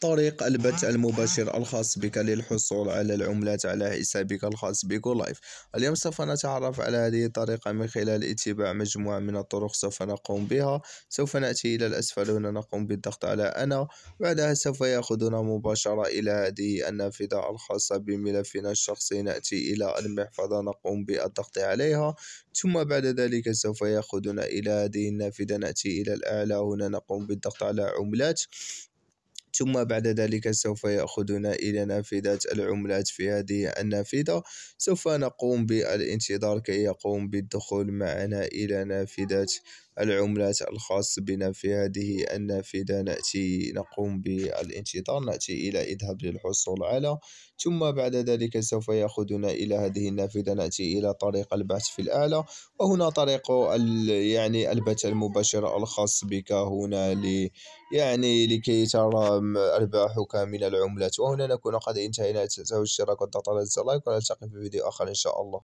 طريق البث المباشر الخاص بك للحصول على العملات على حسابك الخاص بكو لايف اليوم سوف نتعرف على هذه الطريقة من خلال اتباع مجموعة من الطرق سوف نقوم بها سوف نأتي إلى الأسفل هنا نقوم بالضغط على أنا بعدها سوف يأخذنا مباشرة إلى هذه النافذة الخاصة بملفنا الشخصي نأتي إلى المحفظة نقوم بالضغط عليها ثم بعد ذلك سوف يأخذنا إلى هذه النافذة نأتي إلى الأعلى هنا نقوم بالضغط على عملات ثم بعد ذلك سوف يأخذنا إلى نافذة العملات في هذه النافذة سوف نقوم بالانتظار كي يقوم بالدخول معنا إلى نافذة العملات الخاص بنا في هذه النافذة نأتي نقوم بالانتظار نأتي إلى إذهب للحصول على ثم بعد ذلك سوف يأخذنا إلى هذه النافذة نأتي إلى طريق البحث في الأعلى وهنا طريق يعني البث المباشر الخاص بك هنا ل يعني لكي ترى أرباحك من العملات وهنا نكون قد انتهينا تنسوا الاشتراك وضغط على لايك ونلتقي في فيديو آخر إن شاء الله